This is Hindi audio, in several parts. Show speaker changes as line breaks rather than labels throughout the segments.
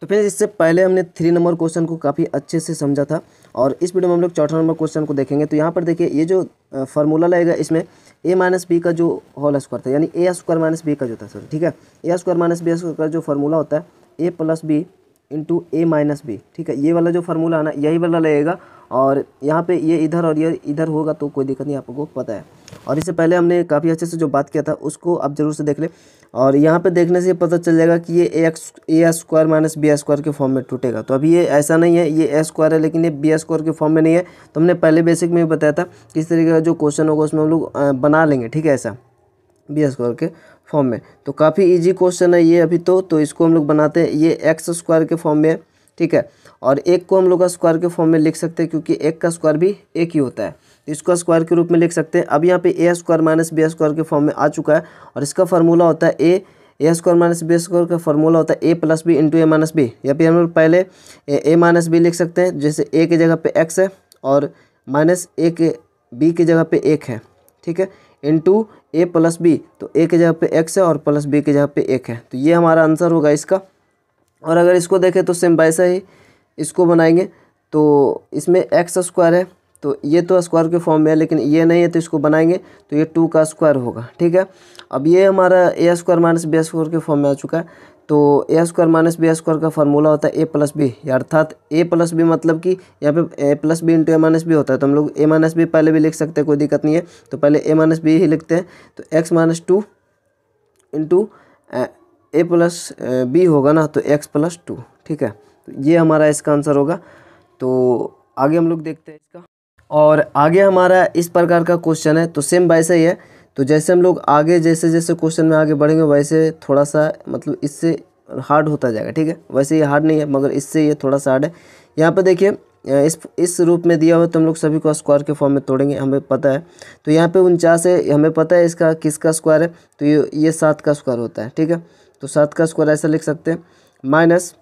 तो फ्रेंड्स इससे पहले हमने थ्री नंबर क्वेश्चन को काफ़ी अच्छे से समझा था और इस वीडियो में हम लोग चौथा नंबर क्वेश्चन को देखेंगे तो यहाँ पर देखिए ये जो फार्मूला लगेगा इसमें ए माइनस बी का जो होल स्क्वायर था यानी ए स्क्वायर माइनस बी का जो था सर ठीक है A square minus B square का जो फार्मूला होता है A plus B into A minus B ठीक है ये वाला जो फार्मूला है ना यही वाला लगेगा और यहाँ पे ये इधर और ये इधर होगा तो कोई दिक्कत नहीं आपको पता है और इससे पहले हमने काफ़ी अच्छे से जो बात किया था उसको आप ज़रूर से देख लें और यहाँ पे देखने से पता चल जाएगा कि ये A X A square minus B square के फॉर्म में टूटेगा तो अभी ये ऐसा नहीं है ये ए स्क्वायर है लेकिन ये बी स्क्वायर के फॉर्म में नहीं है तो हमने पहले बेसिक में भी बताया था किस तरीके का जो क्वेश्चन होगा उसमें हम लोग बना लेंगे ठीक है ऐसा बी स्क्वायर के फॉर्म में तो काफ़ी ईजी क्वेश्चन है ये अभी तो, तो इसको हम लोग बनाते हैं ये एक्स स्क्वायर के फॉर्म में है ठीक है और एक को हम लोग स्क्वायर के फॉर्म में लिख सकते हैं क्योंकि एक का स्क्वायर भी एक ही होता है इसको स्क्वायर के रूप में लिख सकते हैं अब यहाँ पे A square minus B square के फॉर्म में आ चुका है और इसका फार्मूला होता है A A square minus B square का फॉर्मूला होता है A plus B into A minus B या फिर हम लोग पहले ए माइनस बी लिख सकते हैं जैसे ए की जगह पे एक्स है और माइनस ए के बी की जगह पे एक है ठीक है इंटू ए प्लस बी तो ए की जगह पे एक्स है और प्लस बी की जगह पे एक है तो ये हमारा आंसर होगा इसका और अगर इसको देखें तो सेम वैसा ही इसको बनाएंगे तो इसमें एक्स स्क्वायर है तो ये तो स्क्वायर के फॉर्म में है लेकिन ये नहीं है तो इसको बनाएंगे तो ये टू का स्क्वायर होगा ठीक है अब ये हमारा A square minus B square के फॉर्म में आ चुका है तो A square minus B square का फार्मूला होता है ए प्लस बी अर्थात ए प्लस बी मतलब कि यहाँ पे A plus B into A minus B होता है तो हम लोग ए माइनस बी पहले भी लिख सकते हैं कोई दिक्कत नहीं है तो पहले ए माइनस बी ही लिखते हैं तो X minus two into A plus B होगा ना तो एक्स प्लस टू ठीक है तो ये हमारा इसका आंसर होगा तो आगे हम लोग देखते हैं इसका और आगे हमारा इस प्रकार का क्वेश्चन है तो सेम वैसे ही है तो जैसे हम लोग आगे जैसे जैसे क्वेश्चन में आगे बढ़ेंगे वैसे थोड़ा सा मतलब इससे हार्ड होता जाएगा ठीक है वैसे ये हार्ड नहीं है मगर इससे ये थोड़ा सा हार्ड है यहाँ पर देखिए इस इस रूप में दिया हुआ तो हम लोग सभी को स्क्वायर के फॉर्म में तोड़ेंगे हमें पता है तो यहाँ पे उनचास है हमें पता है इसका किसका स्क्वायर है तो ये ये सात का स्क्वायर होता है ठीक है तो सात का स्क्वायर ऐसा लिख सकते हैं माइनस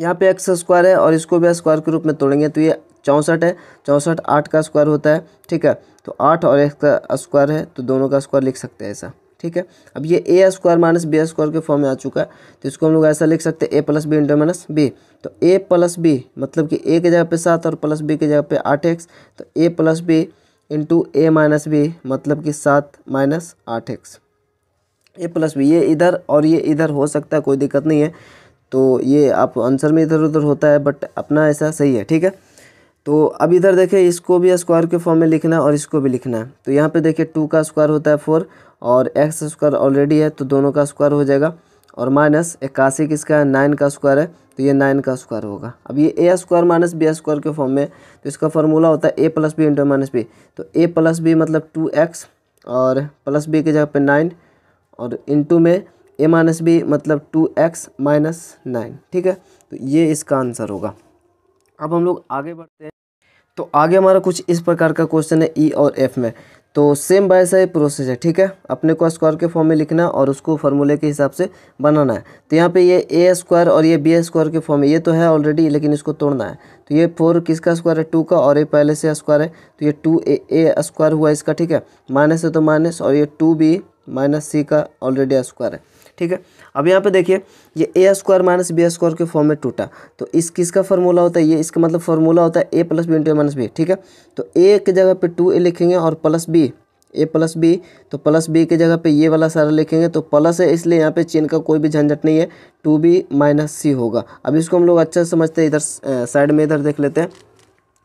यहाँ पे एक्स स्क्वायर है और इसको भी स्क्वायर के रूप में तोड़ेंगे तो ये चौंसठ है चौंसठ आठ का स्क्वायर होता है ठीक है तो आठ और एक्स का स्क्वायर है तो दोनों का स्क्वायर लिख सकते हैं ऐसा ठीक है अब ये A square minus B square के फॉर्म में आ चुका है तो इसको हम लोग ऐसा लिख सकते हैं A plus B into minus B तो ए प्लस बी मतलब कि ए के जगह पे सात और प्लस बी के जगह पे आठ एक्स तो A plus B into A minus B मतलब कि सात माइनस आठ एक्स ए प्लस बी ये इधर और ये इधर हो सकता है कोई दिक्कत नहीं है तो ये आप आंसर में इधर उधर होता है बट अपना ऐसा सही है ठीक है तो अब इधर देखें इसको भी स्क्वायर के फॉर्म में लिखना है और इसको भी लिखना है तो यहाँ पे देखिए टू का स्क्वायर होता है फोर और एक्स स्क्वायर ऑलरेडी है तो दोनों का स्क्वायर हो जाएगा और माइनस इक्यासी किसका है नाइन का स्क्वायर है तो ये नाइन का स्क्वायर होगा अब ये A square minus B square के फॉर्म में तो इसका फार्मूला होता है A plus B into minus B तो ए प्लस बी मतलब टू एक्स और प्लस बी की जगह पे नाइन और इनटू में ए माइनस बी मतलब टू एक्स माइनस नाइन ठीक है तो ये इसका आंसर होगा अब हम लोग आगे बढ़ते हैं तो आगे हमारा कुछ इस प्रकार का क्वेश्चन है ई e और एफ में तो सेम बाय ही प्रोसेस है ठीक है अपने को स्क्वायर के फॉर्म में लिखना और उसको फॉर्मूले के हिसाब से बनाना है तो यहाँ पे ये ए स्क्वायर और ये बी स्क्वायर के फॉर्म में ये तो है ऑलरेडी लेकिन इसको तोड़ना है तो ये फोर किसका स्क्वायर है टू का और ये पहले से स्क्वायर है तो ये टू ए ए स्क्वायर हुआ इसका ठीक है माइनस है तो माइनस और ये टू बी माइनस सी का ऑलरेडी स्क्वायर है ठीक है अब यहाँ पे देखिए ये A square minus B square के फॉर्म में टूटा तो इस किसका फार्मूला होता है ये इसका मतलब फार्मूला होता है A plus B into minus B ठीक है तो ए के जगह पे टू ए लिखेंगे और plus B A plus B तो प्लस बी के जगह पे ये वाला सारा लिखेंगे तो प्लस है इसलिए यहाँ पे चेन का कोई भी झंझट नहीं है टू बी माइनस सी होगा अब इसको हम लोग अच्छा समझते हैं इधर साइड में इधर देख लेते हैं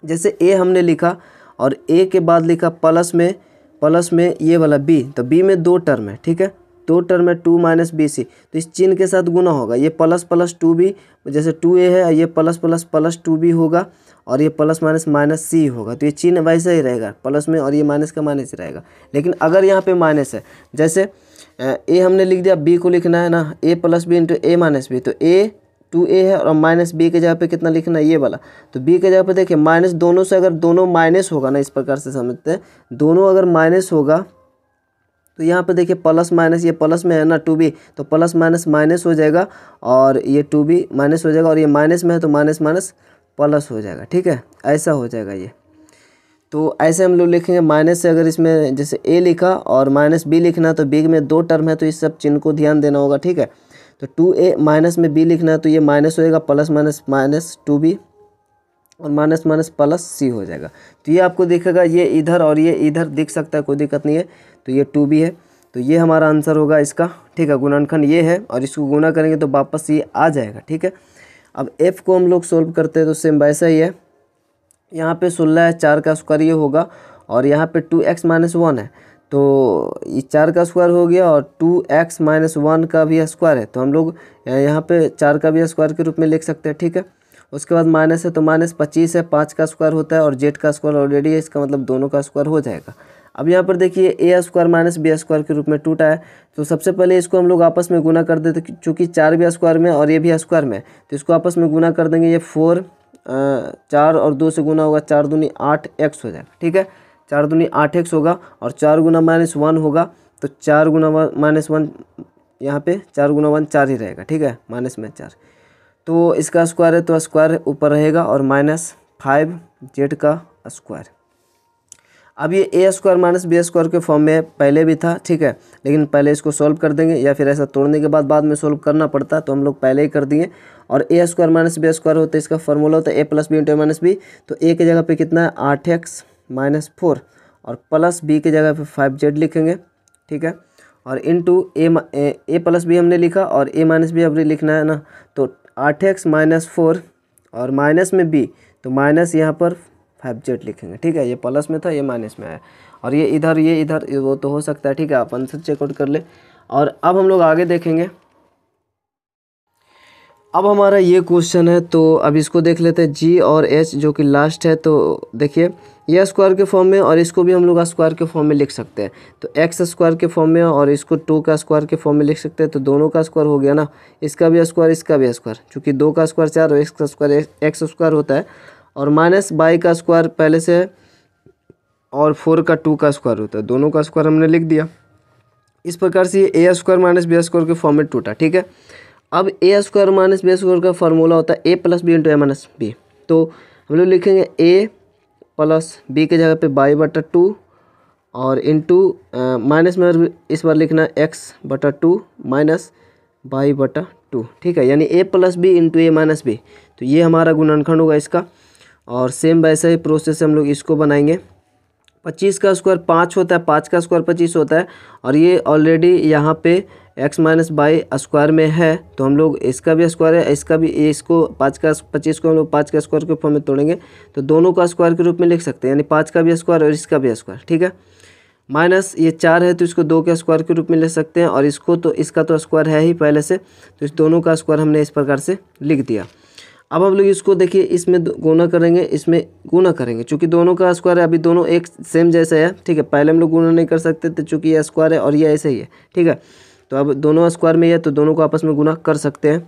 जैसे ए हमने लिखा और ए के बाद लिखा प्लस में प्लस में ये वाला बी तो बी में दो टर्म है ठीक है दो टर्म है टू माइनस बी सी तो इस चिन्ह के साथ गुना होगा ये प्लस प्लस टू बी जैसे टू ए है ये plus plus plus two B होगा और ये प्लस माइनस माइनस सी होगा तो ये चिन्ह वैसा ही रहेगा प्लस में और ये माइनस का माइनस ही रहेगा लेकिन अगर यहाँ पे माइनस है जैसे ए हमने लिख दिया बी को लिखना है ना A plus B into A minus B तो ए टू ए है और माइनस बी के जगह पे कितना लिखना है ये वाला तो बी के जगह पे देखिए माइनस दोनों से अगर दोनों माइनस होगा ना इस प्रकार से समझते हैं दोनों अगर माइनस होगा तो यहाँ पे देखिए प्लस माइनस ये प्लस में है ना टू बी तो प्लस माइनस माइनस हो जाएगा और ये टू बी माइनस हो जाएगा और ये माइनस में है तो माइनस माइनस प्लस हो जाएगा ठीक है ऐसा हो जाएगा ये तो ऐसे हम लोग लिखेंगे माइनस से अगर इसमें जैसे ए लिखा और माइनस बी लिखना तो बी में दो टर्म है तो इस सब चिन्ह को ध्यान देना होगा ठीक है तो टू ए माइनस में बी लिखना है तो ये माइनस होएगा plus minus minus two B और माइनस माइनस प्लस सी हो जाएगा तो ये आपको दिखेगा ये इधर और ये इधर दिख सकता है कोई दिक्कत नहीं है तो ये टू बी है तो ये हमारा आंसर होगा इसका ठीक है गुणानखंड ये है और इसको गुना करेंगे तो वापस ये आ जाएगा ठीक है अब एफ़ को हम लोग सोल्व करते हैं तो सेम वैसा ही है यहाँ पे सोलह है चार का स्क्वायर ये होगा और यहाँ पे टू एक्स माइनस वन है तो ये चार का स्क्वायर हो गया और टू एक्स माइनस वन का भी स्क्वायर है तो हम लोग यहाँ पे चार का भी स्क्वायर के रूप में लिख सकते हैं ठीक है उसके बाद माइनस है तो माइनस पच्चीस है पाँच का स्क्वायर होता है और जेड का स्क्वायर ऑलरेडी है इसका मतलब दोनों का स्क्वायर हो जाएगा अब यहाँ पर देखिए A square minus B square के रूप में टूटा है तो सबसे पहले इसको हम लोग आपस में गुना कर देते चूँकि चार भी स्क्वायर में और ये भी स्क्वायर में तो इसको आपस में गुना कर देंगे ये फोर चार और दो से गुना होगा चार दूनी आठ एक्स हो जाएगा ठीक है चार दूनी आठ एक्स होगा और चार गुना माइनस वन होगा तो चार गुना वन माइनस वन यहाँ पे चार गुना वन चार ही रहेगा ठीक है माइनस में चार तो इसका स्क्वायर है तो स्क्वायर ऊपर रहेगा और माइनस फाइव जेड का स्क्वायर अब ये A square minus B square के फॉर्म में पहले भी था ठीक है लेकिन पहले इसको सॉल्व कर देंगे या फिर ऐसा तोड़ने के बाद बाद में सॉल्व करना पड़ता तो हम लोग पहले ही कर दिए और A square minus B square होता है इसका फॉर्मूला होता है A plus B into minus B तो ए की जगह पे कितना है आठ एक्स माइनस फोर और प्लस बी की जगह पे फाइव जेड लिखेंगे ठीक है और into A A plus B हमने लिखा और ए माइनस बी हमने लिखना है ना तो आठ एक्स माइनस फोर और माइनस में बी तो माइनस यहाँ पर फाइव जेड लिखेंगे ठीक है ये प्लस में था ये माइनस में आया और ये इधर ये इधर वो तो हो सकता है ठीक है आप आंसर चेकआउट कर ले और अब हम लोग आगे देखेंगे अब हमारा ये क्वेश्चन है तो अब इसको देख लेते हैं जी और एच जो कि लास्ट है तो देखिए ये स्क्वायर के फॉर्म में और इसको भी हम लोग स्क्वायर के फॉर्म में लिख सकते हैं तो एक्स स्क्वायर के फॉर्म में और इसको टू का स्क्वायर के फॉर्म में लिख सकते हैं तो दोनों का स्क्वायर हो गया ना इसका भी स्क्वायर इसका भी स्क्वायर चूँकि दो का स्क्वायर चार और एक्स का स्क्वायर एक्स स्क्वायर होता है और माइनस बाई का स्क्वायर पहले से और फोर का टू का स्क्वायर होता है दोनों का स्क्वायर हमने लिख दिया इस प्रकार से A square minus B square के फॉर्म में टूटा ठीक है अब A square minus B square का फॉर्मूला होता है A plus B into A minus B तो हम लोग लिखेंगे ए प्लस बी के जगह पे बाई बटा टू और इंटू माइनस में इस बार लिखना एक्स बटा टू माइनस बाई बटा टू ठीक है यानी A plus B into A minus B तो ये हमारा गुणानखंड होगा इसका और सेम वैसा ही प्रोसेस से हम लोग इसको बनाएंगे पच्चीस का स्क्वायर पाँच होता है पाँच का स्क्वायर पच्चीस होता है और ये ऑलरेडी यहाँ पे एक्स माइनस बाई स्क्वायर में है तो हम लोग इसका भी स्क्वायर है इसका भी इसको पाँच का पच्चीस को हम लोग पाँच का स्क्वायर के फॉर्म में तोड़ेंगे तो दोनों का स्क्वायर के रूप में लिख सकते हैं यानी पाँच का भी स्क्वायर और इसका भी स्क्वायर ठीक है माइनस ये चार है तो इसको दो के स्क्वायर के रूप में ले सकते हैं और इसको तो इसका तो स्क्वायर है ही पहले से तो इस दोनों का स्क्वायर हमने इस प्रकार से लिख दिया अब हम लोग इसको देखिए इसमें गुना करेंगे इसमें गुना करेंगे चूँकि दोनों का स्क्वायर है अभी दोनों एक सेम जैसा है ठीक है पहले हम लोग गुना नहीं कर सकते तो चूँकि यह स्क्वायर है और यह ऐसे ही है ठीक है तो अब दोनों स्क्वायर में है तो दोनों को आपस में गुना कर सकते हैं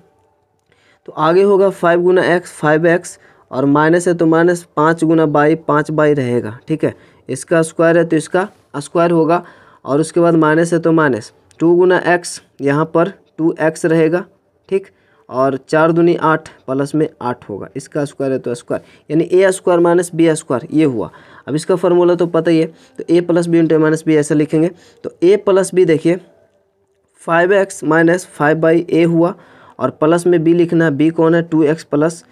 तो आगे होगा फाइव गुना एक्स फाइव एक्स और माइनस है तो माइनस पाँच गुना बाई पाँच बाई रहेगा ठीक है इसका स्क्वायर है तो इसका स्क्वायर होगा और उसके बाद माइनस है तो माइनस टू गुना एक्स यहाँ पर टू एक्स रहेगा ठीक और चार दुनी आठ प्लस में आठ होगा इसका स्क्वायर है तो स्क्वायर यानी A square minus B square ये हुआ अब इसका फॉर्मूला तो पता ही है तो A plus B into minus B ऐसा लिखेंगे तो ए प्लस बी देखिए five X minus five Y A हुआ और प्लस में बी लिखना है बी कौन है टू एक्स प्लस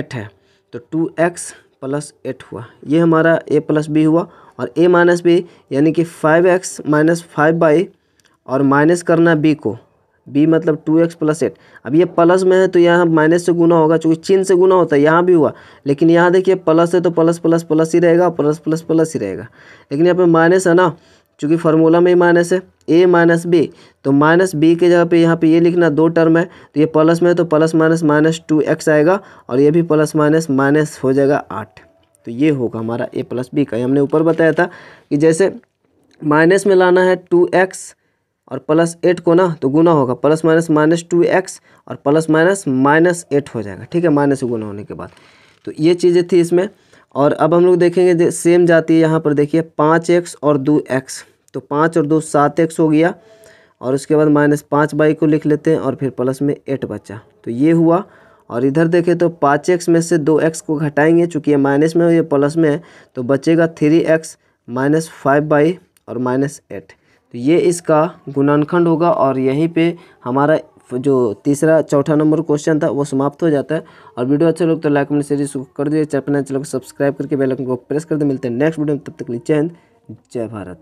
एट है तो टू एक्स प्लस एट हुआ ये हमारा ए प्लस बी हुआ और ए माइनस बी यानी कि five X minus five by और माइनस करना बी को बी मतलब टू एक्स प्लस एट अब ये प्लस में है तो यहाँ माइनस से गुना होगा चूँकि चिन्ह से गुना होता है यहाँ भी हुआ लेकिन यहाँ देखिए प्लस है तो प्लस प्लस प्लस ही रहेगा प्लस प्लस प्लस ही रहेगा लेकिन यहाँ पे माइनस है ना चूँकि फार्मूला में ही माइनस है ए माइनस बी तो माइनस बी के जगह पे यहाँ पे ये लिखना दो टर्म है तो ये प्लस में है तो plus minus minus two x आएगा और ये भी प्लस माइनस माइनस हो जाएगा आठ तो ये होगा हमारा ए प्लस बी का ये हमने ऊपर बताया था कि जैसे माइनस में लाना है टू एक्स और प्लस एट को ना तो गुना होगा plus minus minus two x और प्लस माइनस माइनस एट हो जाएगा ठीक है माइनस गुना होने के बाद तो ये चीज़ें थी इसमें और अब हम लोग देखेंगे सेम जाती है यहाँ पर देखिए पाँच एक्स और दो एक्स तो पाँच और दो सात एक्स हो गया और उसके बाद माइनस पाँच बाई को लिख लेते हैं और फिर प्लस में एट बचा तो ये हुआ और इधर देखें तो पाँच एक्स में से दो एक्स को घटाएंगे चूँकि ये माइनस में हो ये प्लस में है तो बचेगा three x minus five by और माइनस एट तो ये इसका गुणनखंड होगा और यहीं पे हमारा जो तीसरा चौथा नंबर क्वेश्चन था वो समाप्त हो जाता है और वीडियो अच्छा लगे तो लाइक कमेंट शेयर कर दिए तो चैनल को सब्सक्राइब करके बेलकन को प्रेस कर दे मिलते हैं नेक्स्ट वीडियो में तब तक लिए जय हिंद जय भारत